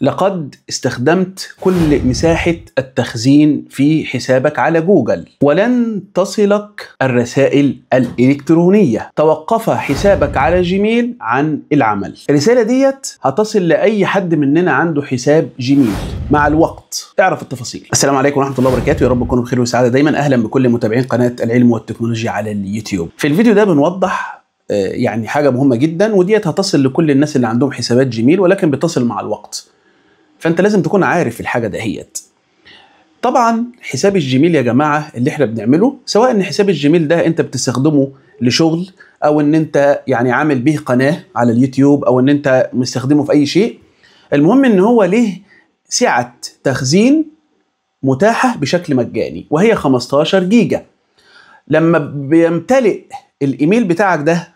لقد استخدمت كل مساحة التخزين في حسابك على جوجل ولن تصلك الرسائل الإلكترونية توقف حسابك على جيميل عن العمل الرسالة ديت هتصل لأي حد مننا عنده حساب جيميل مع الوقت اعرف التفاصيل السلام عليكم ورحمه الله وبركاته يا رب تكونوا بخير وسعاده دايما اهلا بكل متابعين قناه العلم والتكنولوجيا على اليوتيوب في الفيديو ده بنوضح آه، يعني حاجه مهمه جدا وديت هتصل لكل الناس اللي عندهم حسابات جيميل ولكن بتصل مع الوقت فانت لازم تكون عارف الحاجه دهيت طبعا حساب الجيميل يا جماعه اللي احنا بنعمله سواء ان حساب الجيميل ده انت بتستخدمه لشغل او ان انت يعني عامل بيه قناه على اليوتيوب او ان انت مستخدمه في اي شيء المهم ان هو ليه سعه تخزين متاحه بشكل مجاني وهي 15 جيجا لما بيمتلئ الايميل بتاعك ده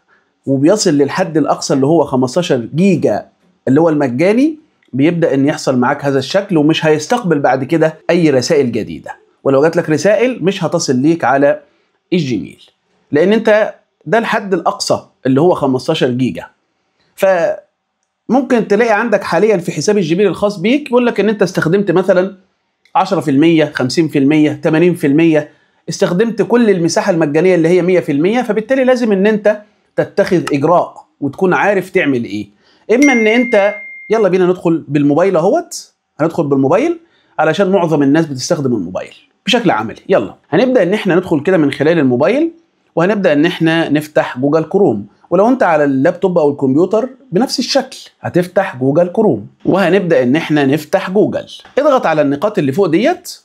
وبيصل للحد الاقصى اللي هو 15 جيجا اللي هو المجاني بيبدا ان يحصل معاك هذا الشكل ومش هيستقبل بعد كده اي رسائل جديده ولو جات لك رسائل مش هتصل ليك على الجيميل لان انت ده الحد الاقصى اللي هو 15 جيجا ف ممكن تلاقي عندك حاليا في حساب الجيميل الخاص بيك يقول لك ان انت استخدمت مثلا 10% 50% 80% استخدمت كل المساحه المجانيه اللي هي 100% فبالتالي لازم ان انت تتخذ اجراء وتكون عارف تعمل ايه اما ان انت يلا بينا ندخل بالموبايل اهوت هندخل بالموبايل علشان معظم الناس بتستخدم الموبايل بشكل عملي يلا هنبدا ان احنا ندخل كده من خلال الموبايل وهنبدا ان احنا نفتح جوجل كروم ولو انت على اللابتوب او الكمبيوتر بنفس الشكل هتفتح جوجل كروم وهنبدا ان احنا نفتح جوجل اضغط على النقاط اللي فوق ديت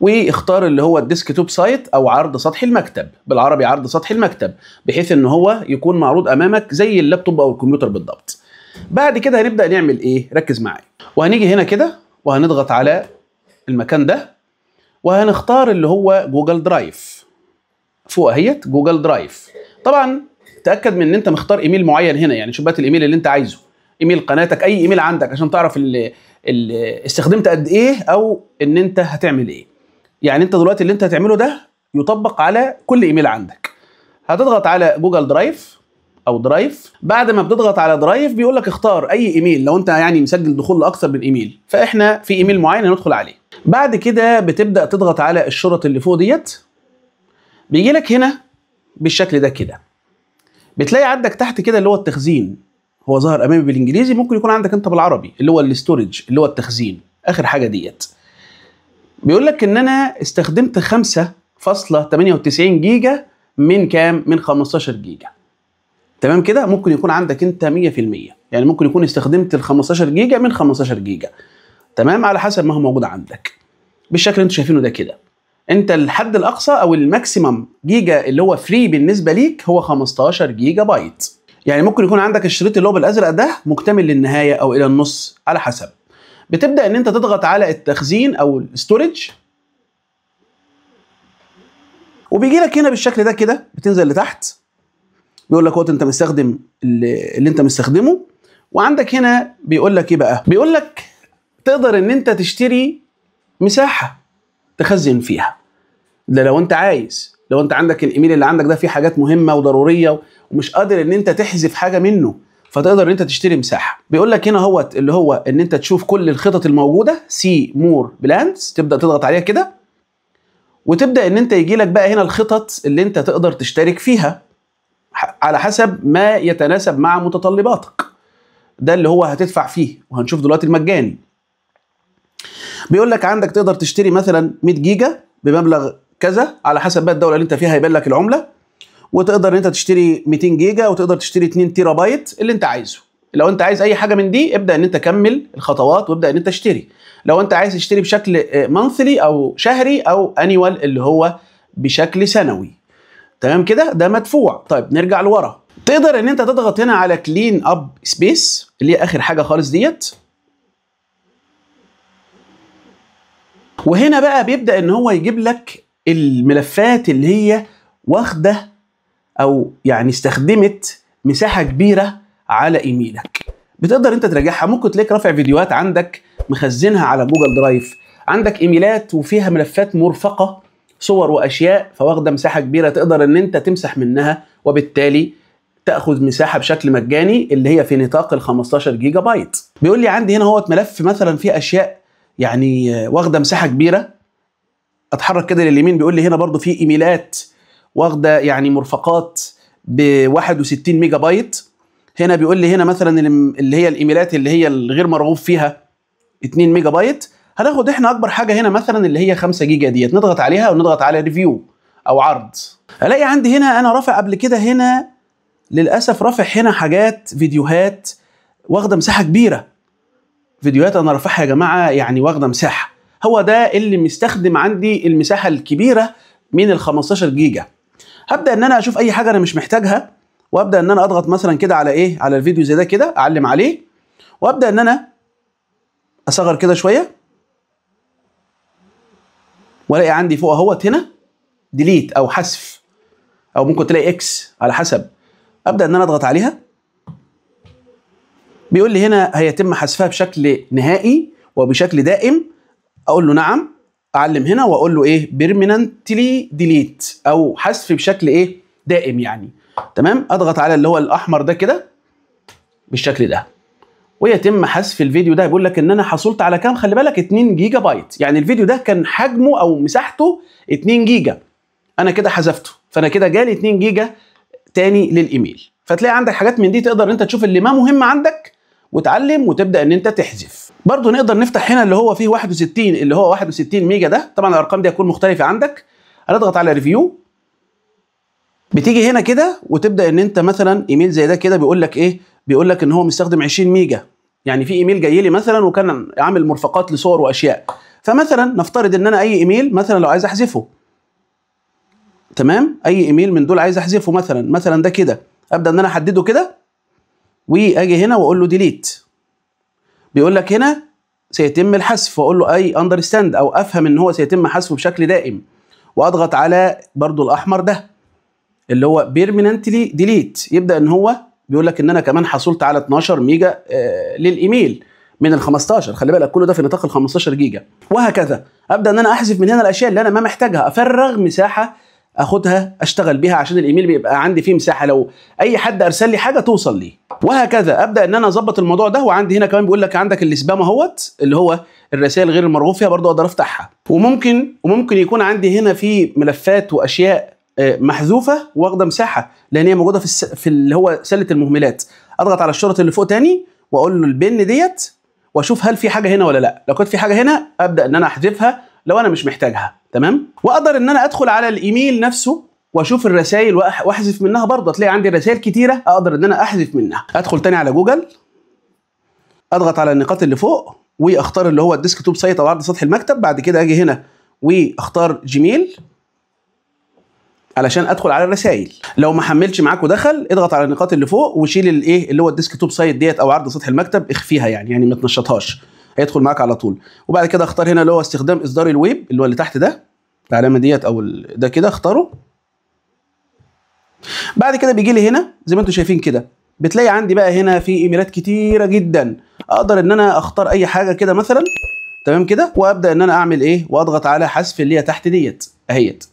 واختار اللي هو الديسك توب سايت او عرض سطح المكتب بالعربي عرض سطح المكتب بحيث ان هو يكون معروض امامك زي اللابتوب او الكمبيوتر بالضبط بعد كده هنبدا نعمل ايه ركز معايا وهنيجي هنا كده وهنضغط على المكان ده وهنختار اللي هو جوجل درايف فوق اهيت جوجل درايف طبعا تاكد من ان انت مختار ايميل معين هنا يعني بقى الايميل اللي انت عايزه ايميل قناتك اي ايميل عندك عشان تعرف اللي ال استخدمت قد ايه او ان انت هتعمل ايه يعني انت دلوقتي اللي انت هتعمله ده يطبق على كل ايميل عندك هتضغط على جوجل درايف او درايف بعد ما بتضغط على درايف بيقول لك اختار اي ايميل لو انت يعني مسجل دخول لاكثر من ايميل فاحنا في ايميل معين هندخل عليه بعد كده بتبدا تضغط على الشرط اللي فوق ديت بيجي لك هنا بالشكل ده كده بتلاقي عندك تحت كده اللي هو التخزين هو ظاهر امامي بالانجليزي ممكن يكون عندك انت بالعربي اللي هو الاستورج اللي هو التخزين اخر حاجه ديت بيقول لك ان انا استخدمت 5.98 جيجا من كام من 15 جيجا تمام كده ممكن يكون عندك انت 100% يعني ممكن يكون استخدمت ال 15 جيجا من 15 جيجا تمام على حسب ما هو موجود عندك بالشكل اللي انتم شايفينه ده كده انت الحد الاقصى او الماكسيمم جيجا اللي هو فري بالنسبه ليك هو 15 جيجا بايت يعني ممكن يكون عندك الشريط اللي هو بالازرق ده مكتمل للنهايه او الى النص على حسب بتبدا ان انت تضغط على التخزين او الاستورج وبيجي لك هنا بالشكل ده كده بتنزل لتحت بيقول لك اهوت انت مستخدم اللي انت مستخدمه وعندك هنا بيقول لك ايه بقى بيقول لك تقدر ان انت تشتري مساحه تخزن فيها ده لو انت عايز لو انت عندك الايميل اللي عندك ده فيه حاجات مهمه وضروريه ومش قادر ان انت تحذف حاجه منه فتقدر ان انت تشتري مساحه بيقول لك هنا اهوت اللي هو ان انت تشوف كل الخطط الموجوده سي مور بلانس تبدا تضغط عليها كده وتبدا ان انت يجي لك بقى هنا الخطط اللي انت تقدر تشترك فيها على حسب ما يتناسب مع متطلباتك ده اللي هو هتدفع فيه وهنشوف دلوقتي المجاني بيقول لك عندك تقدر تشتري مثلا 100 جيجا بمبلغ كذا على حسب بقى الدوله اللي انت فيها هيبان لك العمله وتقدر ان انت تشتري 200 جيجا وتقدر تشتري 2 تيرا بايت اللي انت عايزه لو انت عايز اي حاجه من دي ابدا ان انت كمل الخطوات وابدا ان انت تشتري لو انت عايز تشتري بشكل مانثلي آه، او شهري او انيوال اللي هو بشكل سنوي تمام كده ده مدفوع طيب نرجع لورا تقدر ان انت تضغط هنا على كلين اب سبيس اللي هي اخر حاجه خالص ديت وهنا بقى بيبدا ان هو يجيب لك الملفات اللي هي واخده او يعني استخدمت مساحه كبيره على ايميلك بتقدر انت تراجعها ممكن تلاقيك رافع فيديوهات عندك مخزنها على جوجل درايف عندك ايميلات وفيها ملفات مرفقه صور واشياء فواخده مساحه كبيره تقدر ان انت تمسح منها وبالتالي تاخذ مساحه بشكل مجاني اللي هي في نطاق ال 15 جيجا بايت بيقول لي عندي هنا هو ملف مثلا فيه اشياء يعني واخده مساحه كبيره اتحرك كده لليمين بيقول لي هنا برضو في ايميلات واخده يعني مرفقات ب 61 ميجا بايت هنا بيقول لي هنا مثلا اللي هي الايميلات اللي هي الغير مرغوب فيها 2 ميجا بايت هناخد احنا اكبر حاجه هنا مثلا اللي هي 5 جيجا ديت نضغط عليها ونضغط على ريفيو او عرض الاقي عندي هنا انا رافع قبل كده هنا للاسف رافع هنا حاجات فيديوهات واخده مساحه كبيره فيديوهات انا رافعها يا جماعه يعني واخده مساحه هو ده اللي مستخدم عندي المساحه الكبيره من ال 15 جيجا هبدا ان انا اشوف اي حاجه انا مش محتاجها وابدا ان انا اضغط مثلا كده على ايه على الفيديو زي ده كده اعلم عليه وابدا ان انا اصغر كده شويه والاقي عندي فوق اهوت هنا ديليت او حذف او ممكن تلاقي اكس على حسب ابدا ان انا اضغط عليها بيقول لي هنا هيتم حذفها بشكل نهائي وبشكل دائم اقول له نعم اعلم هنا واقول له ايه بيرمننتلي ديليت او حذف بشكل ايه دائم يعني تمام اضغط على اللي هو الاحمر ده كده بالشكل ده ويتم حذف الفيديو ده بيقول لك ان انا حصلت على كام خلي بالك 2 جيجا بايت يعني الفيديو ده كان حجمه او مساحته 2 جيجا انا كده حذفته فانا كده جالي 2 جيجا تاني للايميل فتلاقي عندك حاجات من دي تقدر انت تشوف اللي ما مهم عندك وتعلم وتبدا ان انت تحذف برضه نقدر نفتح هنا اللي هو فيه 61 اللي هو 61 ميجا ده طبعا الارقام دي هتكون مختلفه عندك هنضغط على ريفيو بتيجي هنا كده وتبدا ان انت مثلا ايميل زي ده كده بيقول لك ايه بيقول لك ان هو مستخدم 20 ميجا يعني في ايميل جاي لي مثلا وكان عامل مرفقات لصور واشياء فمثلا نفترض ان انا اي ايميل مثلا لو عايز احذفه تمام اي ايميل من دول عايز احذفه مثلا مثلا ده كده ابدا ان انا احدده كده واجي هنا واقول له ديليت بيقول لك هنا سيتم الحذف واقول له اي اندرستاند او افهم ان هو سيتم حذفه بشكل دائم واضغط على برضو الاحمر ده اللي هو بيرمننتلي ديليت يبدا ان هو بيقول لك ان انا كمان حصلت على 12 ميجا آه، للايميل من ال 15 خلي بالك كله ده في نطاق ال 15 جيجا وهكذا ابدا ان انا احذف من هنا الاشياء اللي انا ما محتاجها افرغ مساحه اخدها اشتغل بيها عشان الايميل بيبقى عندي فيه مساحه لو اي حد ارسل لي حاجه توصل لي وهكذا ابدا ان انا اظبط الموضوع ده وعندي هنا كمان بيقول لك عندك السبام اهوت اللي هو الرسائل غير المرغوب فيها برضه اقدر افتحها وممكن وممكن يكون عندي هنا في ملفات واشياء آه، محذوفه واخده مساحه لان هي موجوده في الس... في اللي هو سله المهملات اضغط على الشرط اللي فوق تاني واقول له البن ديت واشوف هل في حاجه هنا ولا لا لو كانت في حاجه هنا ابدا ان انا احذفها لو انا مش محتاجها تمام واقدر ان انا ادخل على الايميل نفسه واشوف الرسائل واحذف منها برضه تلاقي عندي رسائل كتيره اقدر ان انا احذف منها ادخل تاني على جوجل اضغط على النقاط اللي فوق واختار اللي هو الديسك توب سايت او عرض سطح المكتب بعد كده اجي هنا واختار جيميل علشان ادخل على الرسائل لو ما حملش معاك ودخل اضغط على النقاط اللي فوق وشيل الايه اللي هو الديسك توب سايد ديت او عرض سطح المكتب اخفيها يعني يعني ما تنشطهاش هيدخل معاك على طول وبعد كده اختار هنا اللي هو استخدام اصدار الويب اللي هو اللي تحت ده العلامه ديت او ده كده اختاره بعد كده بيجي لي هنا زي ما انتم شايفين كده بتلاقي عندي بقى هنا في ايميلات كتيره جدا اقدر ان انا اختار اي حاجه كده مثلا تمام كده وابدا ان انا اعمل ايه واضغط على حذف اللي هي تحت ديت اهيت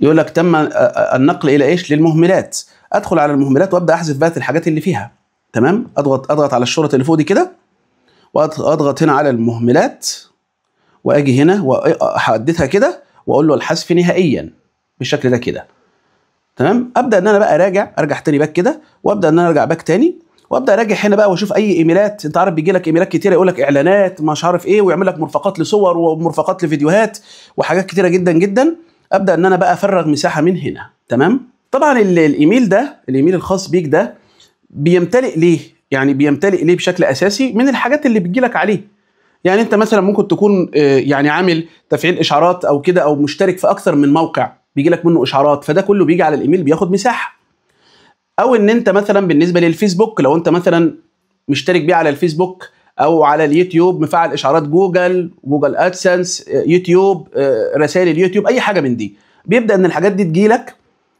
يقول لك تم النقل الى ايش للمهملات ادخل على المهملات وابدا احذف بقى الحاجات اللي فيها تمام اضغط اضغط على الشرط اللي فوق دي كده واضغط هنا على المهملات واجي هنا واحددها كده واقول له الحذف نهائيا بالشكل ده كده تمام ابدا ان انا بقى اراجع ارجع تاني باك كده وابدا ان انا ارجع باك تاني وابدا اراجع هنا بقى واشوف اي ايميلات انت عارف بيجي لك ايميلات كتيره يقول لك اعلانات مش عارف ايه ويعمل لك مرفقات لصور ومرفقات لفيديوهات وحاجات كتيره جدا جدا ابدا ان انا بقى افرغ مساحه من هنا تمام طبعا الايميل ده الايميل الخاص بيك ده بيمتلئ ليه يعني بيمتلئ ليه بشكل اساسي من الحاجات اللي بتجيلك عليه يعني انت مثلا ممكن تكون آه، يعني عامل تفعيل اشعارات او كده او مشترك في اكثر من موقع بيجي لك منه اشعارات فده كله بيجي على الايميل بياخد مساحه او ان انت مثلا بالنسبه للفيسبوك لو انت مثلا مشترك بيه على الفيسبوك او على اليوتيوب مفعل اشعارات جوجل جوجل ادسنس آه، يوتيوب آه، رسائل اليوتيوب اي حاجه من دي بيبدا ان الحاجات دي تجيلك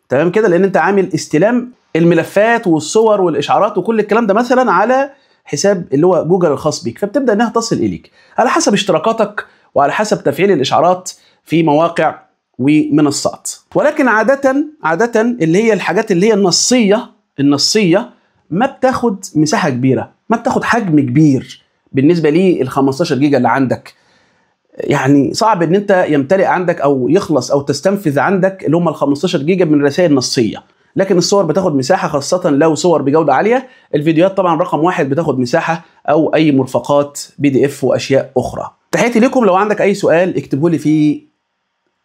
تمام كده لان انت عامل استلام الملفات والصور والاشعارات وكل الكلام ده مثلا على حساب اللي هو جوجل الخاص بيك فبتبدا انها تصل اليك على حسب اشتراكاتك وعلى حسب تفعيل الاشعارات في مواقع ومنصات ولكن عاده عاده اللي هي الحاجات اللي هي النصيه النصيه ما بتاخد مساحه كبيره ما بتاخد حجم كبير بالنسبه لي ال 15 جيجا اللي عندك يعني صعب ان انت يمتلئ عندك او يخلص او تستنفذ عندك اللي هم ال 15 جيجا من رسائل نصيه لكن الصور بتاخد مساحه خاصه لو صور بجوده عاليه الفيديوهات طبعا رقم واحد بتاخد مساحه او اي مرفقات بي دي اف واشياء اخرى تحياتي لكم لو عندك اي سؤال اكتبه لي في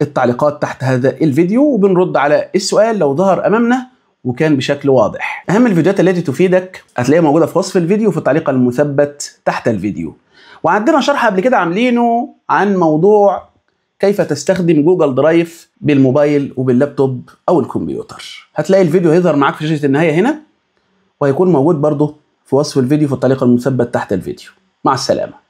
التعليقات تحت هذا الفيديو وبنرد على السؤال لو ظهر امامنا وكان بشكل واضح اهم الفيديوهات التي تفيدك هتلاقيها موجوده في وصف الفيديو وفي التعليق المثبت تحت الفيديو وعندنا شرح قبل كده عاملينه عن موضوع كيف تستخدم جوجل درايف بالموبايل وباللابتوب او الكمبيوتر هتلاقي الفيديو هيظهر معاك في شاشه النهايه هنا وهيكون موجود برضه في وصف الفيديو في التعليق المثبت تحت الفيديو مع السلامه